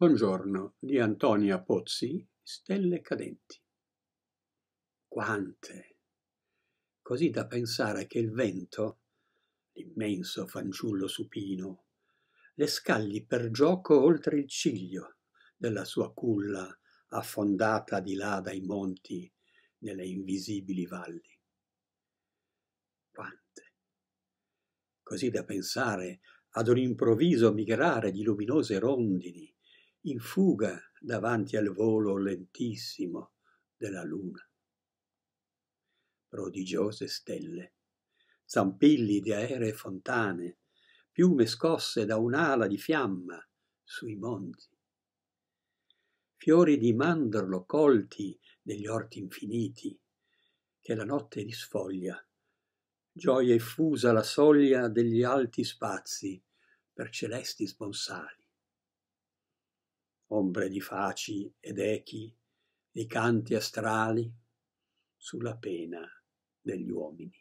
Buongiorno di Antonia Pozzi, Stelle cadenti. Quante! Così da pensare che il vento, l'immenso fanciullo supino, le scagli per gioco oltre il ciglio della sua culla affondata di là dai monti nelle invisibili valli. Quante! Così da pensare ad un improvviso migrare di luminose rondini in fuga davanti al volo lentissimo della luna. Prodigiose stelle, zampilli di aeree fontane, piume scosse da un'ala di fiamma sui monti. Fiori di mandorlo colti negli orti infiniti, che la notte risfoglia. Gioia effusa la soglia degli alti spazi per celesti sponsali ombre di faci ed echi, di canti astrali, sulla pena degli uomini.